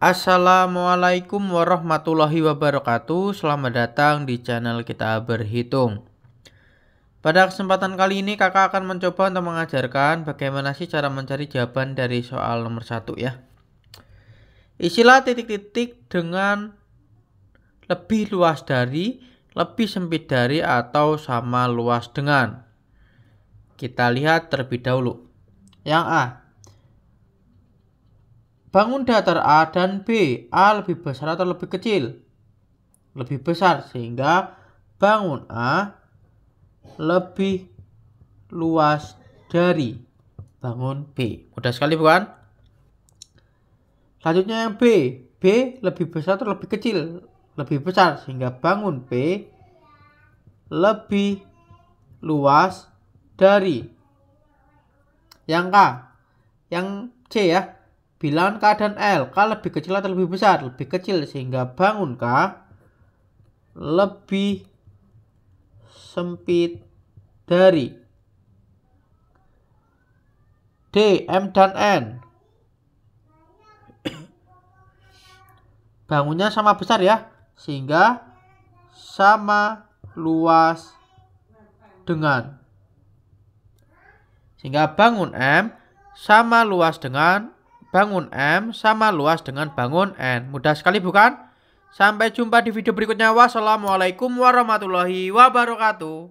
Assalamualaikum warahmatullahi wabarakatuh Selamat datang di channel kita berhitung Pada kesempatan kali ini kakak akan mencoba untuk mengajarkan Bagaimana sih cara mencari jawaban dari soal nomor satu ya Isilah titik-titik dengan Lebih luas dari Lebih sempit dari Atau sama luas dengan Kita lihat terlebih dahulu Yang A Bangun datar A dan B. A lebih besar atau lebih kecil? Lebih besar, sehingga bangun A lebih luas dari bangun B. Mudah sekali bukan? Selanjutnya yang B. B lebih besar atau lebih kecil? Lebih besar, sehingga bangun B lebih luas dari yang K. Yang C ya, Bilangan K dan L, K lebih kecil atau lebih besar? Lebih kecil sehingga bangun K lebih sempit dari D, M, dan N. Bangunnya sama besar ya, sehingga sama luas dengan. Sehingga bangun M sama luas dengan bangun M sama luas dengan bangun N. Mudah sekali bukan? Sampai jumpa di video berikutnya. Wassalamualaikum warahmatullahi wabarakatuh.